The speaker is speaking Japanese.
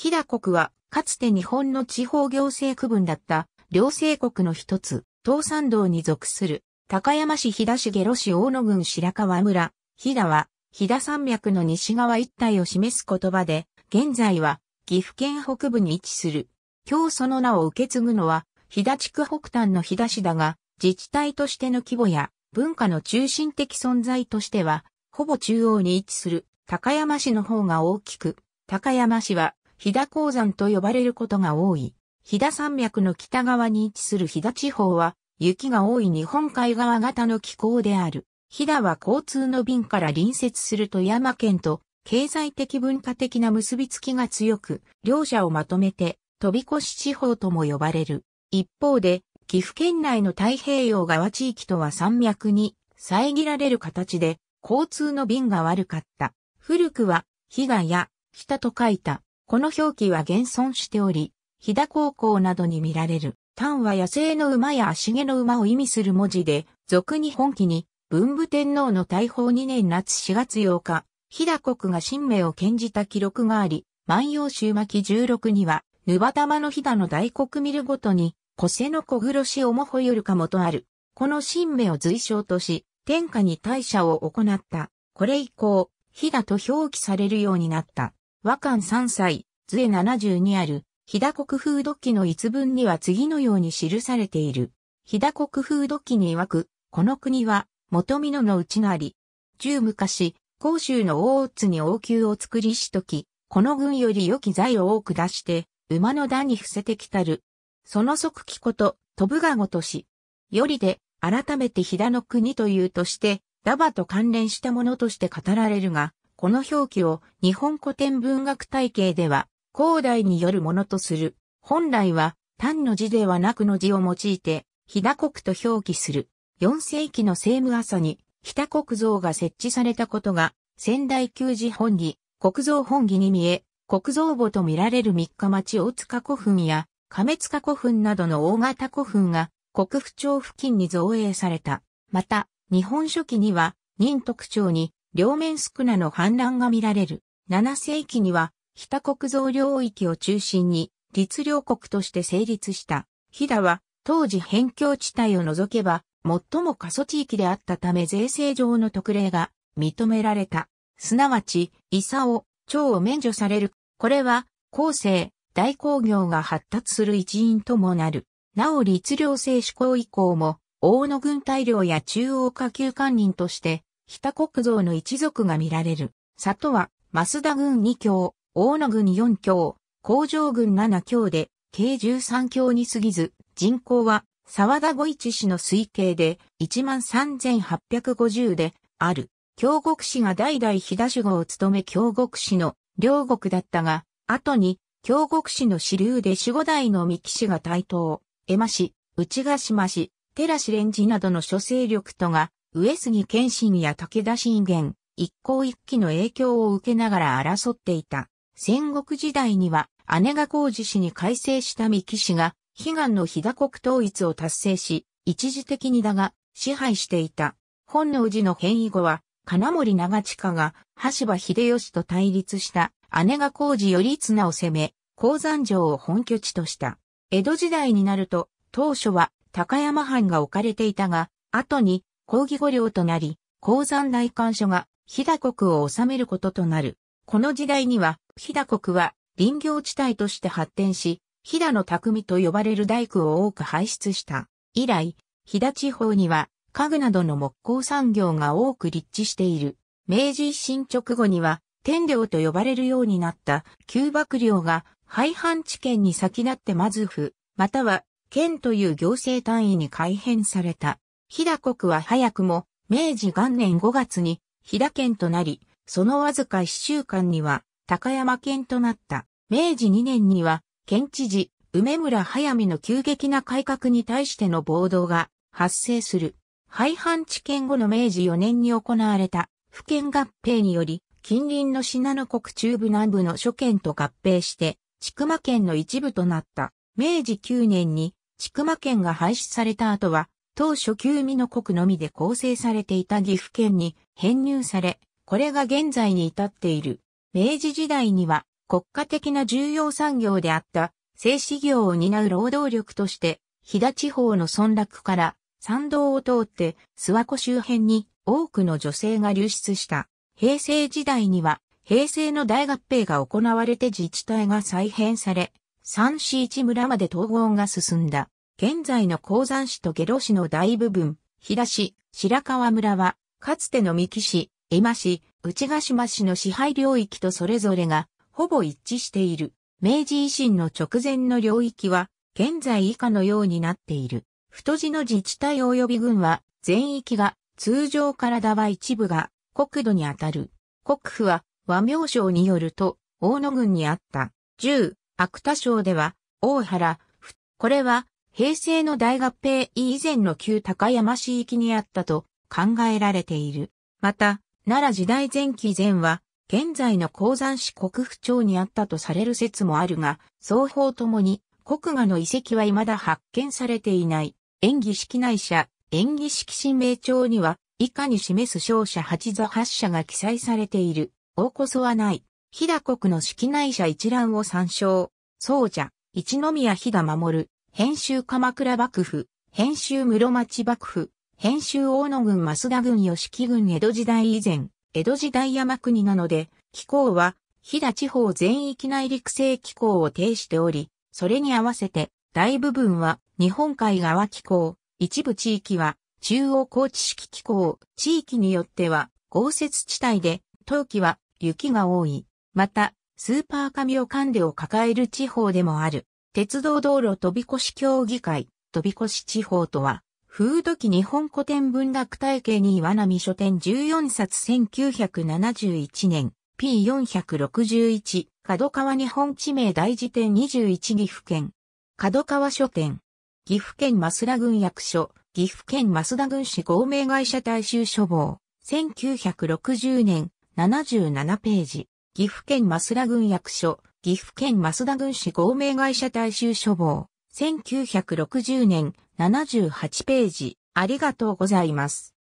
飛騨国は、かつて日本の地方行政区分だった、両政国の一つ、東山道に属する、高山市飛騨市下呂市大野郡白川村、飛騨は、飛騨山脈の西側一帯を示す言葉で、現在は、岐阜県北部に位置する。今日その名を受け継ぐのは、飛騨地区北端の飛騨市だが、自治体としての規模や、文化の中心的存在としては、ほぼ中央に位置する高山市の方が大きく、高山市は飛騨鉱山と呼ばれることが多い。飛騨山脈の北側に位置する飛騨地方は、雪が多い日本海側型の気候である。飛騨は交通の便から隣接する富山県と、経済的文化的な結びつきが強く、両者をまとめて、飛び越し地方とも呼ばれる。一方で、岐阜県内の太平洋側地域とは山脈に遮られる形で交通の便が悪かった。古くは、比嘉や、北と書いた、この表記は現存しており、飛騨高校などに見られる、単は野生の馬や足毛の馬を意味する文字で、俗に本記に、文武天皇の大宝2年夏4月8日、飛騨国が神明を献じた記録があり、万葉集巻16には、ぬばたの飛騨の大国見るごとに、小瀬の小黒しおもほよるかもとある。この神明を随称とし、天下に大社を行った。これ以降、飛騨と表記されるようになった。和漢3歳、図絵7 2ある、日田国風土記の一文には次のように記されている。日田国風土記に曰く、この国は、元美濃の内あり。十昔、甲州の大津に王宮を作りしとき、この軍より良き財を多く出して、馬の段に伏せてきたる。その即帰こと、飛ぶがごとし。よりで、改めて飛騨の国というとして、ダバと関連したものとして語られるが、この表記を日本古典文学体系では、高代によるものとする。本来は、単の字ではなくの字を用いて、日田国と表記する。4世紀の政務朝に、日田国像が設置されたことが、仙台旧寺本義、国像本義に見え、国像墓と見られる三日町大塚古墳や、亀塚古墳などの大型古墳が、国府町付近に造営された。また、日本書紀には、仁徳町に、両面宿儺の反乱が見られる。7世紀には、北国造領域を中心に、律領国として成立した。飛騨は、当時辺境地帯を除けば、最も過疎地域であったため税制上の特例が認められた。すなわち、伊佐を、町を免除される。これは、後世、大工業が発達する一因ともなる。なお律令制施行以降も、大野軍隊領や中央下級官人として、北国蔵の一族が見られる。里は、増田軍2強、大野軍4強、工場軍7強で、計13強に過ぎず、人口は、沢田五一市の推計で、13,850で、ある。京極氏が代々飛田守護を務め京極氏の両国だったが、後に京極氏の支流で守護代の三木氏が台頭、江間氏、内ヶ島氏、寺氏連氏などの諸勢力とが上杉謙信や武田信玄、一向一揆の影響を受けながら争っていた。戦国時代には、姉が工事氏に改正した三木氏が、悲願の飛騨国統一を達成し、一時的にだが、支配していた。本能寺の変異後は、金森長近が、橋場秀吉と対立した、姉が工事頼綱を攻め、鉱山城を本拠地とした。江戸時代になると、当初は高山藩が置かれていたが、後に抗議御領となり、鉱山内官所が飛騨国を治めることとなる。この時代には、飛騨国は林業地帯として発展し、飛騨の匠と呼ばれる大工を多く輩出した。以来、飛騨地方には家具などの木工産業が多く立地している。明治維新直後には、天領と呼ばれるようになった旧幕領が廃藩置県に先立ってまず府、または県という行政単位に改変された。飛騨国は早くも明治元年5月に飛騨県となり、そのわずか1週間には高山県となった。明治2年には県知事梅村早見の急激な改革に対しての暴動が発生する。廃藩置県後の明治4年に行われた府県合併により、近隣の信濃国中部南部の諸県と合併して、千曲県の一部となった。明治9年に千曲県が廃止された後は、当初旧美濃国のみで構成されていた岐阜県に編入され、これが現在に至っている。明治時代には国家的な重要産業であった製紙業を担う労働力として、飛騨地方の村落から山道を通って諏訪湖周辺に多くの女性が流出した。平成時代には平成の大合併が行われて自治体が再編され、三市一村まで統合が進んだ。現在の鉱山市と下呂市の大部分、平市、白川村は、かつての三木市、江間市、内ヶ島市の支配領域とそれぞれが、ほぼ一致している。明治維新の直前の領域は、現在以下のようになっている。太字の自治体及び軍は、全域が、通常体は一部が、国土にあたる。国府は、和名省によると、大野郡にあった。十、芥田省では、大原、これは、平成の大合併以前の旧高山市域にあったと考えられている。また、奈良時代前期前は、現在の鉱山市国府町にあったとされる説もあるが、双方ともに国画の遺跡は未だ発見されていない。演技式内社、演技式神明帳には、以下に示す勝者8座八社が記載されている。大こそはない。飛騨国の式内社一覧を参照。総者、一宮飛騨守る。編集鎌倉幕府、編集室町幕府、編集大野郡増田郡吉木郡江戸時代以前、江戸時代山国なので、気候は、飛騨地方全域内陸性気候を呈しており、それに合わせて、大部分は日本海側気候、一部地域は中央高知式気候、地域によっては豪雪地帯で、冬季は雪が多い。また、スーパーカミオカンデを抱える地方でもある。鉄道道路飛び越し協議会、飛び越し地方とは、風土記日本古典文学体系に岩波書店14冊1971年、P461、角川日本地名大辞典21岐阜県、角川書店、岐阜県増田郡役所、岐阜県増田郡市合名会社大衆処房、1960年、77ページ、岐阜県増田郡役所、岐阜県増田郡市合名会社大衆処方、1960年78ページ、ありがとうございます。